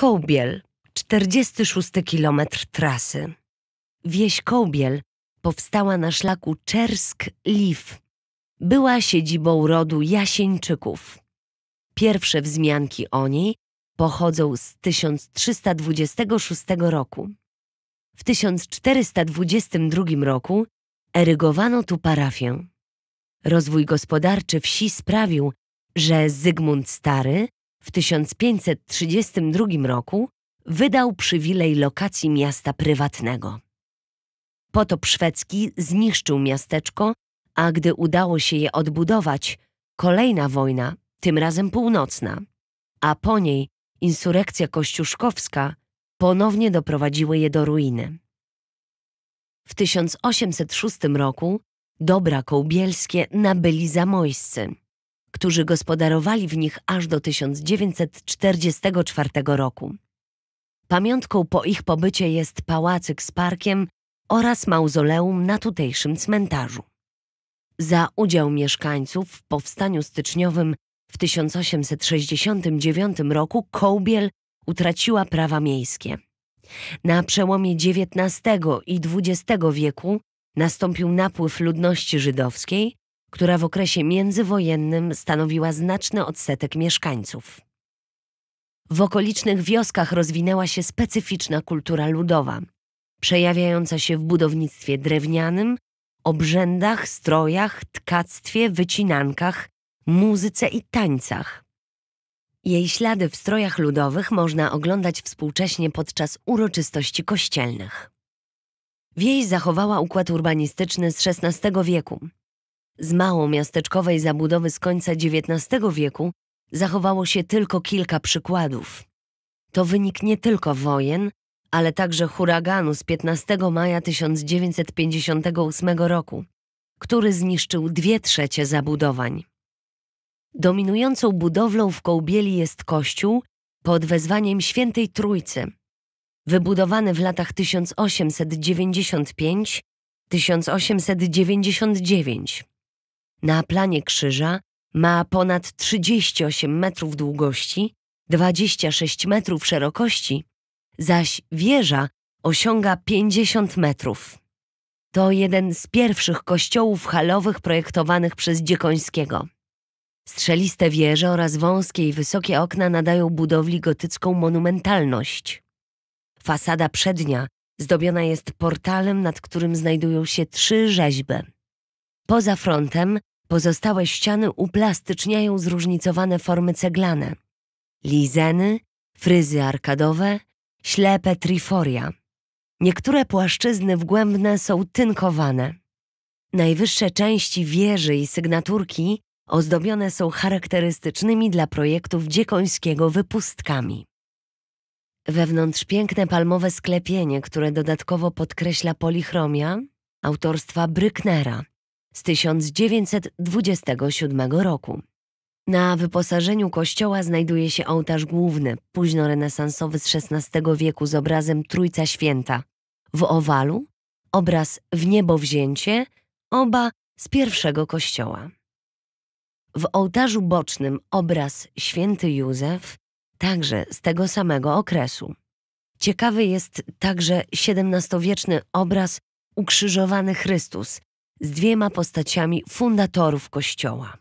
Kołbiel, 46 kilometr trasy. Wieś Kołbiel powstała na szlaku Czersk-Liw. Była siedzibą rodu Jasieńczyków. Pierwsze wzmianki o niej pochodzą z 1326 roku. W 1422 roku erygowano tu parafię. Rozwój gospodarczy wsi sprawił, że Zygmunt Stary w 1532 roku wydał przywilej lokacji miasta prywatnego. Potop szwedzki zniszczył miasteczko, a gdy udało się je odbudować, kolejna wojna, tym razem północna, a po niej insurrekcja kościuszkowska ponownie doprowadziły je do ruiny. W 1806 roku dobra kołbielskie nabyli zamojscy którzy gospodarowali w nich aż do 1944 roku. Pamiątką po ich pobycie jest pałacyk z parkiem oraz mauzoleum na tutejszym cmentarzu. Za udział mieszkańców w powstaniu styczniowym w 1869 roku Kołbiel utraciła prawa miejskie. Na przełomie XIX i XX wieku nastąpił napływ ludności żydowskiej, która w okresie międzywojennym stanowiła znaczny odsetek mieszkańców. W okolicznych wioskach rozwinęła się specyficzna kultura ludowa, przejawiająca się w budownictwie drewnianym, obrzędach, strojach, tkactwie, wycinankach, muzyce i tańcach. Jej ślady w strojach ludowych można oglądać współcześnie podczas uroczystości kościelnych. Wieś zachowała układ urbanistyczny z XVI wieku, z małomiasteczkowej zabudowy z końca XIX wieku zachowało się tylko kilka przykładów. To wynik nie tylko wojen, ale także huraganu z 15 maja 1958 roku, który zniszczył dwie trzecie zabudowań. Dominującą budowlą w Kołbieli jest kościół pod wezwaniem Świętej Trójcy, wybudowany w latach 1895-1899. Na planie krzyża ma ponad 38 metrów długości, 26 metrów szerokości, zaś wieża osiąga 50 metrów. To jeden z pierwszych kościołów halowych projektowanych przez Dziekońskiego. Strzeliste wieże oraz wąskie i wysokie okna nadają budowli gotycką monumentalność. Fasada przednia zdobiona jest portalem, nad którym znajdują się trzy rzeźby. Poza frontem Pozostałe ściany uplastyczniają zróżnicowane formy ceglane. Lizeny, fryzy arkadowe, ślepe triforia. Niektóre płaszczyzny wgłębne są tynkowane. Najwyższe części wieży i sygnaturki ozdobione są charakterystycznymi dla projektów dziekońskiego wypustkami. Wewnątrz piękne palmowe sklepienie, które dodatkowo podkreśla polichromia autorstwa Brücknera z 1927 roku. Na wyposażeniu kościoła znajduje się ołtarz główny, późnorenesansowy z XVI wieku z obrazem Trójca Święta. W owalu obraz w niebowzięcie, oba z pierwszego kościoła. W ołtarzu bocznym obraz Święty Józef, także z tego samego okresu. Ciekawy jest także XVII-wieczny obraz Ukrzyżowany Chrystus, z dwiema postaciami fundatorów Kościoła.